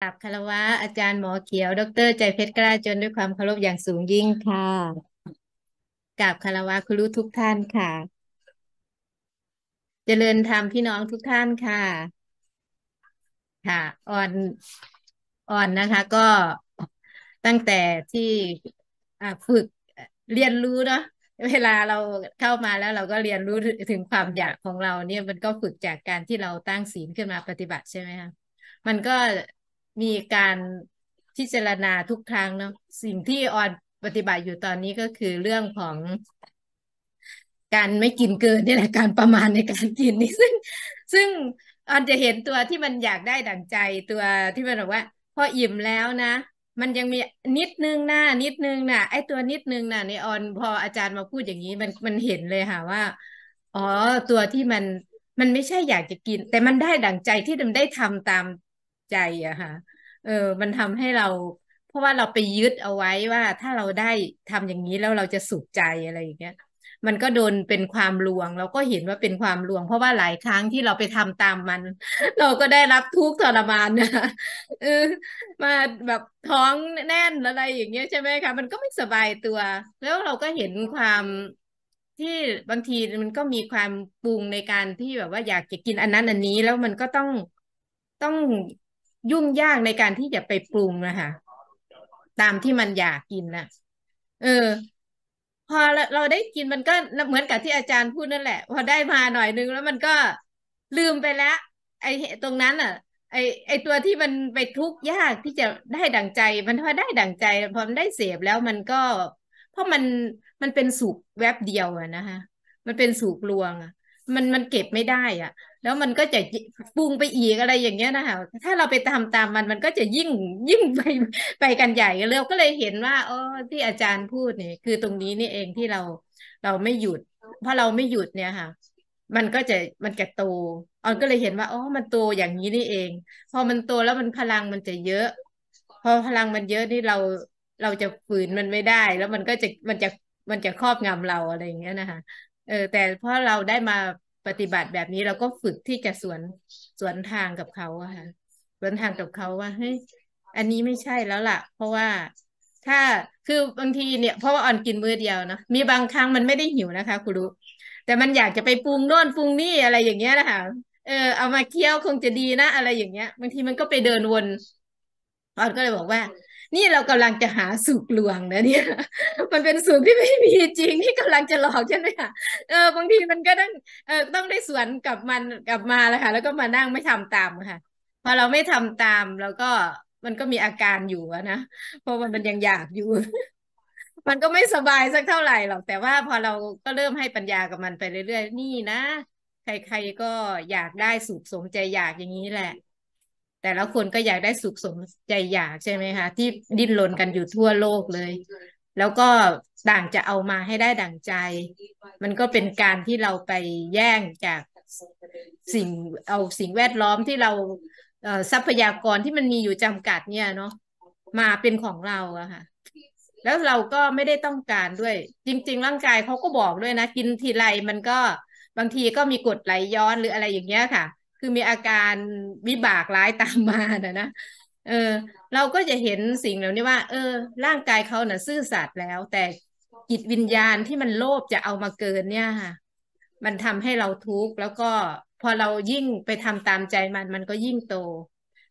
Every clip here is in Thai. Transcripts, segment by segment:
กับคารวะอาจารย์หมอเขียว ดร ใจเพชรกล้าจนด้วยความเคารพอย่างสูงยิ่งค่ะกับคารวะครูทุกท่านค่ะเจริญธรรมพี่น้องทุกท่านค่ะ ค่ะ อ่อนอ่อนนะคะ ก็ตั้งแต่ที่ฝึกเรียนรู้เนาะเวลาเราเข้ามาแล้วเราก็เรียนรู้ถึงความอยากของเราเนี่ยมันก็ฝึกจากการที่เราตั้งศีลขึ้นมาปฏิบัติใช่ไหมคะมันก็มีการพิจารณาทุกครั้งเนาะสิ่งที่ออนปฏิบัติอยู่ตอนนี้ก็คือเรื่องของการไม่กินเกินนี่แหละการประมาณในการกินนี่ซึ่ง ซึ่งออนจะเห็นตัวที่มันอยากได้ดั่งใจตัวที่มันบอกว่าพออิ่มแล้วนะมันยังมีนิดนึงหน้านิดนึงน่ะไอตัวนิดนึงน่ะ ในออนพออาจารย์มาพูดอย่างนี้ มันมันเห็นเลยค่ะว่า อ๋อตัวที่มันมันไม่ใช่อยากจะกิน แต่มันได้ดั่งใจที่มันได้ทำตามใจอะค่ะ เออ มันทำให้เรา เพราะว่าเราไปยึดเอาไว้ว่าถ้าเราได้ทำอย่างนี้แล้วเราจะสุขใจอะไรอย่างเงี้ย มันก็โดนเป็นความลวงเราก็เห็นว่าเป็นความลวง เพราะว่าหลายครั้งที่เราไปทำตามมัน เราก็ได้รับทุกข์ทรมานนะเออมาแบบท้องแน่นอะไร อย่างเงี้ยใช่ไหมคะ มันก็ไม่สบายตัว แล้วเราก็เห็นความที่บางทีมันก็มีความปรุงในการที่แบบว่าอยากจะกินอันนั้นอันนี้แล้วมันก็ต้องต้องยุ่งยากในการที่จะไปปรุงนะคะตามที่มันอยากกินนะเออ พอเราได้กินมันก็เหมือนกับที่อาจารย์พูดนั่นแหละ พอได้มาหน่อยนึงแล้วมันก็ลืมไปแล้ว ไอ้ตรงนั้นอ่ะ ไอ้ไอ้ตัวที่มันไปทุกข์ยากที่จะได้ดังใจ มันพอได้ดังใจพอมันได้เสพแล้วมันก็เพราะมันมันเป็นสุขแวบเดียวอะนะคะมันเป็นสุขลวงอะมันมันเก็บไม่ได้อ่ะแล้วมันก็จะปรุงไปอีกอะไรอย่างเงี้ยนะคะ ถ้าเราไปำตามมันมันก็จะยิ่งยิ่งไปไปกันใหญ่เร็วก็เลยเห็นว่าอ๋อที่อาจารย์พูดนี่คือตรงนี้นี่เองที่เรา เราไม่หยุด เพราะเราไม่หยุดเนี่ยค่ะ มันก็จะมันจะโตออนก็เลยเห็นว่า อ๋อ มันโตอย่างนี้นี่เอง พอมันโตแล้วมันพลังมันจะเยอะ พอพลังมันเยอะนี่เราเราจะฝืนมันไม่ได้ แล้วมันก็จะมันจะมันจะครอบงำเราอะไรอย่างเงี้ยนะคะ เออ แต่พอเราได้มาปฏิบัติแบบนี้เราก็ฝึกที่จะสวนสวนทางกับเขาอะค่ะสวนทางกับเขาว่าเฮ้ยอันนี้ไม่ใช่แล้วล่ะ เพราะว่าถ้าคือบางทีเนี่ยเพราะว่าออนกินมื้อเดียวนะมีบางครั้งมันไม่ได้หิวนะคะ คุณรู้แต่มันอยากจะไปปรุงโน่นปรุงนี่อะไรอย่างเงี้ยนะคะเออเอามาเคี้ยวคงจะดีนะอะไรอย่างเงี้ยบางทีมันก็ไปเดินวนออนก็เลยบอกว่านี่เรากำลังจะหาสุกลวงนะเนี่ย มันเป็นสุกที่ไม่มีจริงที่กำลังจะหลอกใช่ไหมคะเออบางทีมันก็ต้องเออต้องได้สวนกับมันกลับมาแล้วค่ะ แล้วก็มานั่งไม่ทำตามค่ะพอเราไม่ทำตามเราก็มันก็มีอาการอยู่นะเพราะมันมันยังอยากอยู่ มันก็ไม่สบายสักเท่าไหร่หรอก แต่ว่าพอเราก็เริ่มให้ปัญญากับมันไปเรื่อยๆนี่นะ ใครๆก็อยากได้สุขสมใจอยากอย่างนี้แหละแต่ละคนก็อยากได้สุขสมใจอยากใช่ไหมคะ ที่ดิ้นรนกันอยู่ทั่วโลกเลย แล้วก็ต่างจะเอามาให้ได้ดังใจ มันก็เป็นการที่เราไปแย่งจากสิ่งเอาสิ่งแวดล้อมที่เราทรัพยากรที่มันมีอยู่จำกัดเนี่ยเนาะมาเป็นของเราอะค่ะแล้วเราก็ไม่ได้ต้องการด้วย จริงๆ ร่างกายเขาก็บอกด้วยนะกินทีไรมันก็บางทีก็มีกรดไหลย้อนหรืออะไรอย่างเงี้ยค่ะคือมีอาการวิบากร้ายตามมานะนะ เออ เราก็จะเห็นสิ่งเหล่านี้ว่าเออ ร่างกายเขานะ่ะซื่อสัตย์แล้ว แต่จิตวิญญาณที่มันโลภจะเอามาเกินเนี่ยค่ะมันทำให้เราทุกข์แล้วก็พอเรายิ่งไปทำตามใจมัน มันก็ยิ่งโต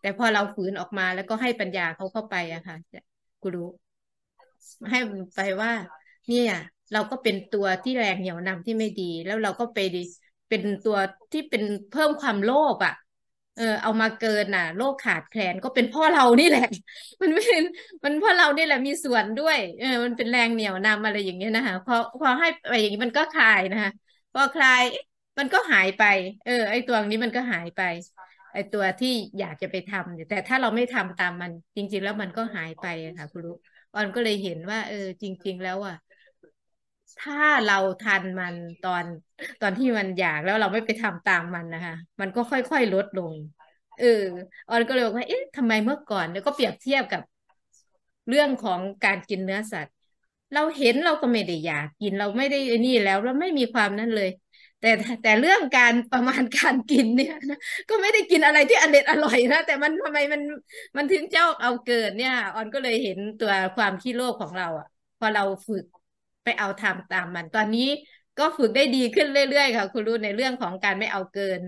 แต่พอเราฝืนออกมาแล้วก็ให้ปัญญาเขาเข้าไปอะค่ะกูรู้ ให้ไปว่า เนี่ย เราก็เป็นตัวที่แรงเหนี่ยวนำที่ไม่ดี แล้วเราก็ไปดเป็นตัวที่เป็นเพิ่มความโลภอ่ะเออเอามาเกินน่ะ โลกขาดแคลนก็เป็นพ่อเรานี่แหละ มันเป็น มันพ่อเรานี่แหละมีส่วนด้วย เออ มันเป็นแรงเหนี่ยวนำอะไรอย่างเงี้ยนะคะพอพอให้อะไรอย่างงี้มันก็คลายนะคะพอคลายมันก็หายไป เออ ไอตัวนี้มันก็หายไป ไอตัวที่อยากจะไปทำแต่ถ้าเราไม่ทำตามมันจริงๆแล้วมันก็หายไปค่ะคุณลูกออนก็เลยเห็นว่าเออ จริง ๆ แล้วอ่ะถ้าเราทันมันตอนตอนที่มันอยากแล้วเราไม่ไปทำตามมันนะคะ มันก็ค่อยๆลดลงเออออนก็เลยบอกว่าเอ๊ะทำไมเมื่อก่อน แล้วก็เปรียบเทียบกับเรื่องของการกินเนื้อสัตว์เราเห็นเราก็ไม่ได้อยากกินเราไม่ได้นี่แล้วเราไม่มีความนั้นเลย แต่แต่เรื่องการประมาณการกินเนี่ยนะก็ไม่ได้กินอะไรที่อเด็ดอร่อยนะแต่มันทำไมมันมันถึงเจ้าเอาเกิดเนี่ยออนก็เลยเห็นตัวความขี้โลภของเราอ่ะพอเราฝึกไปเอาทำตามมัน ตอนนี้ก็ฝึกได้ดีขึ้นเรื่อยๆค่ะคุณรู้ในเรื่องของการไม่เอาเกิน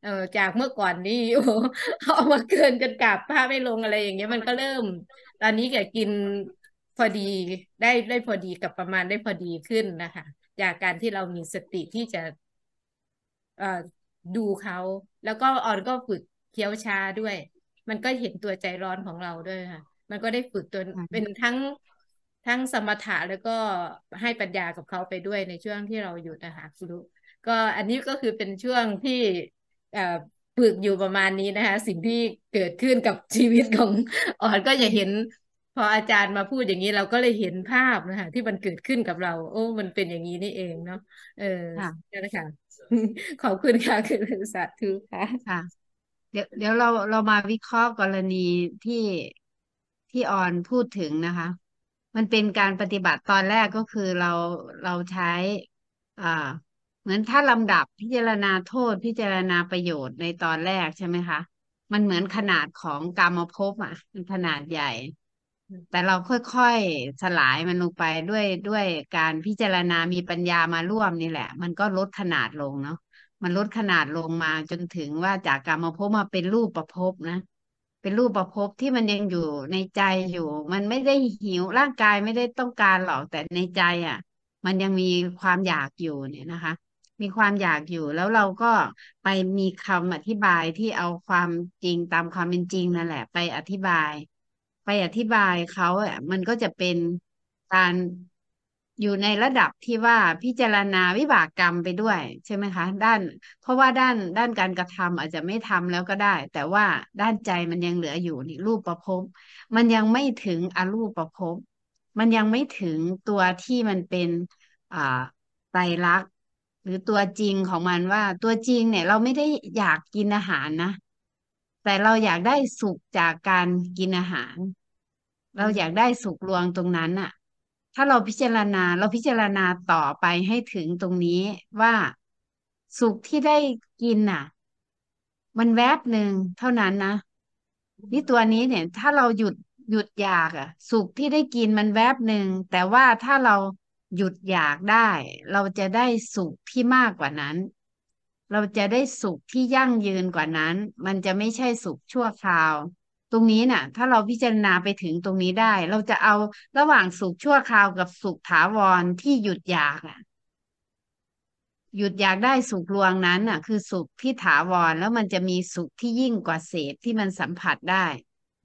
เออจากเมื่อก่อนนี่้เอามาเกินจนกลับผ้าไม่ลงอะไรอย่างเงี้ยมันก็เริ่มตอนนี้แกกินพอดีได้ได้พอดีกับประมาณได้พอดีขึ้นนะคะ จากการที่เรามีสติที่จะเอ่อดูเขา แล้วก็ออนก็ฝึกเคี้ยวช้าด้วย มันก็เห็นตัวใจร้อนของเราด้วยค่ะ มันก็ได้ฝึกตัวเป็นทั้งทั้งสมถะแล้วก็ให้ปัญญากับเขาไปด้วยในช่วงที่เราหยุดนะคะคุณลูกก็อันนี้ก็คือเป็นช่วงที่ฝึกอยู่ประมาณนี้นะคะสิ่งที่เกิดขึ้นกับชีวิตของอ่อนก็อย่าเห็น พออาจารย์มาพูดอย่างนี้เราก็เลยเห็นภาพนะคะที่มันเกิดขึ้นกับเรา โอ้ มันเป็นอย่างนี้นี่เองเนาะเออน่่นะคะขอบคุณค่ะคือสาธุค่ะค่ะ เดี๋ยวเดี๋ยวเราเรามาวิเคราะห์กรณีที่ที่อ่อนพูดถึงนะคะมันเป็นการปฏิบัติตอนแรกก็คือเราเราใช้อ่า เหมือนถ้าลำดับพิจารณาโทษพิจารณาประโยชน์ในตอนแรกใช่ไหมคะ มันเหมือนขนาดของกามภพอ่ะมันขนาดใหญ่ แต่เราค่อย ๆ สลายมันลงไปด้วยด้วยการพิจารณามีปัญญามาร่วมนี่แหละ มันก็ลดขนาดลงเนาะ มันลดขนาดลงมาจนถึงว่าจากกามภพมาเป็นรูปประภพนะเป็นรูปประพบที่มันยังอยู่ในใจอยู่ มันไม่ได้หิวร่างกายไม่ได้ต้องการหรอกแต่ในใจอ่ะ มันยังมีความอยากอยู่เนี่ยนะคะ มีความอยากอยู่แล้วเราก็ไปมีคำอธิบายที่เอาความจริงตามความเป็นจริงนั่นแหละไปอธิบาย ไปอธิบายเขาอ่ะมันก็จะเป็นการอยู่ในระดับที่ว่าพิจารณาวิบากกรรมไปด้วย ใช่ไหมคะ ด้านเพราะว่าด้านด้านการกระทำอาจจะไม่ทำแล้วก็ได้ แต่ว่าด้านใจมันยังเหลืออยู่นี่รูปประพบมันยังไม่ถึงอรูปประพบมันยังไม่ถึงตัวที่มันเป็นอ่าไตรลักษณ์หรือตัวจริงของมันว่า ตัวจริงเนี่ย เราไม่ได้อยากกินอาหารนะ แต่เราอยากได้สุขจากการกินอาหาร เราอยากได้สุขรวงตรงนั้นอะถ้าเราพิจารณาเราพิจารณาต่อไปให้ถึงตรงนี้ว่า สุขที่ได้กินน่ะ มันแวบหนึ่งเท่านั้นนะ นี่ตัวนี้เนี่ยถ้าเราหยุดหยุดอยากอ่ะ สุขที่ได้กินมันแวบหนึ่ง แต่ว่าถ้าเราหยุดอยากได้ เราจะได้สุขที่มากกว่านั้น เราจะได้สุขที่ยั่งยืนกว่านั้น มันจะไม่ใช่สุขชั่วคราวตรงนี้นะ่ะถ้าเราพิจารณาไปถึงตรงนี้ได้ เราจะเอาระหว่างสุขชั่วคราวกับสุขถาวรที่หยุดอยากอ่ะ หยุดอยากได้สุขลวงนั้นอ่ะ คือสุขที่ถาวรแล้วมันจะมีสุขที่ยิ่งกว่าเศษที่มันสัมผัสได้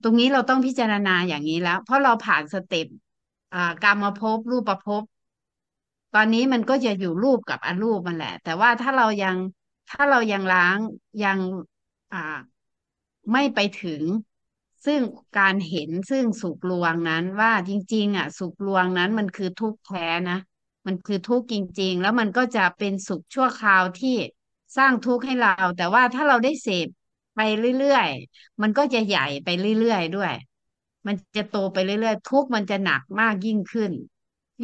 ตรงนี้เราต้องพิจารณาอย่างนี้แล้ว เพราะเราผ่านสเต็ปากรรมภพรูปภพตอนนี้มันก็จะอยู่รูปกับอรูปมันแหละ แต่ว่าถ้าเรายังถ้าเรายังล้างยังอ่าไม่ไปถึงซึ่งการเห็นซึ่งสุกลวงนั้นว่าจริงๆอ่ะ สุกลวงนั้นมันคือทุกข์แท้นะมันคือทุกข์จริง ๆ แล้วมันก็จะเป็นสุขชั่วคราวที่สร้างทุกข์ให้เรา แต่ว่าถ้าเราได้เสพไปเรื่อยๆมันก็จะใหญ่ไปเรื่อยๆด้วย มันจะโตไปเรื่อยๆ ทุกมันจะหนักมากยิ่งขึ้น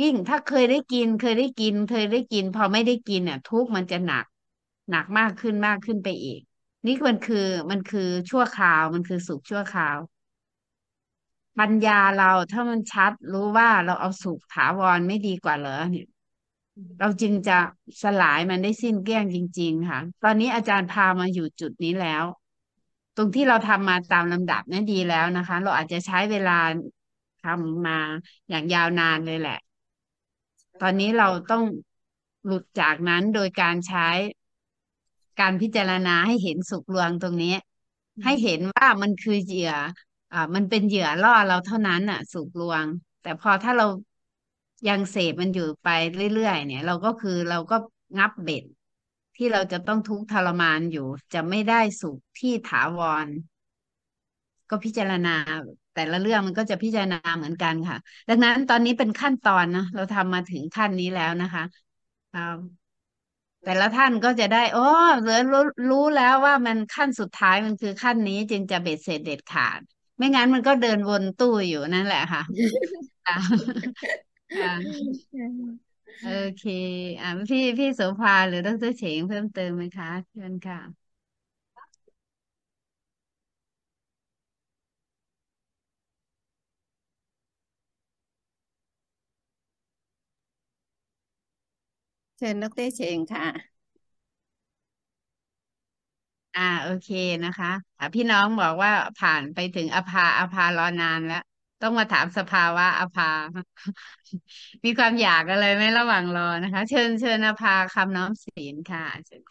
ยิ่งถ้าเคยได้กินเคยได้กิน เคยได้กินพอไม่ได้กินเนี่ยทุกมันจะหนัก หนักมากขึ้นมากขึ้นไปอีกนี่มันคือมันคือชั่วคราวมันคือสุขชั่วคราว ปัญญาเราถ้ามันชัดรู้ว่าเราเอาสุขถาวรไม่ดีกว่าเหรอเนี่ยเราจึงจะสลายมันได้สิ้นเกลี้ยงจริง ๆ ค่ะ ตอนนี้อาจารย์พามาอยู่จุดนี้แล้ว ตรงที่เราทำมาตามลำดับนั่นดีแล้วนะคะ เราอาจจะใช้เวลาทำมาอย่างยาวนานเลยแหละ ตอนนี้เราต้องหลุดจากนั้นโดยการใช้การพิจารณาให้เห็นสุกลวงตรงนี้ ให้เห็นว่ามันคือเหยื่ออ่ามันเป็นเหยื่อล่อเราเท่านั้นอ่ะ สุกลวง แต่พอถ้าเรายังเสพมันอยู่ไปเรื่อยๆเนี่ยเราก็คือเราก็งับเบ็ดที่เราจะต้องทุกข์ทรมานอยู่ จะไม่ได้สุขที่ถาวร ก็พิจารณาแต่ละเรื่องมันก็จะพิจารณาเหมือนกันค่ะ ดังนั้นตอนนี้เป็นขั้นตอนนะเราทำมาถึงขั้นนี้แล้วนะคะแต่ละท่านก็จะได้ โอ้เรียนรู้แล้วว่ามันขั้นสุดท้ายมันคือขั้นนี้ จึงจะเบ็ดเสร็จเด็ดขาด ไม่งั้นมันก็เดินวนตู้อยู่นั่นแหละค่ะ โอเค อ่าพี่พี่โสภาหรือดรเฉงเพิ่มเติมไหมคะเชิญค่ะเชิญดรเชงค่ะ อ่า โอเคนะคะะพี่น้องบอกว่าผ่านไปถึงอภา อภารอนานแล้ว ต้องมาถามสภาวะอภา มีความอยากอะไรไหมระหว่างรอนะคะ เชิญเชิญอภาคำน้อมศีลค่ะเชิญ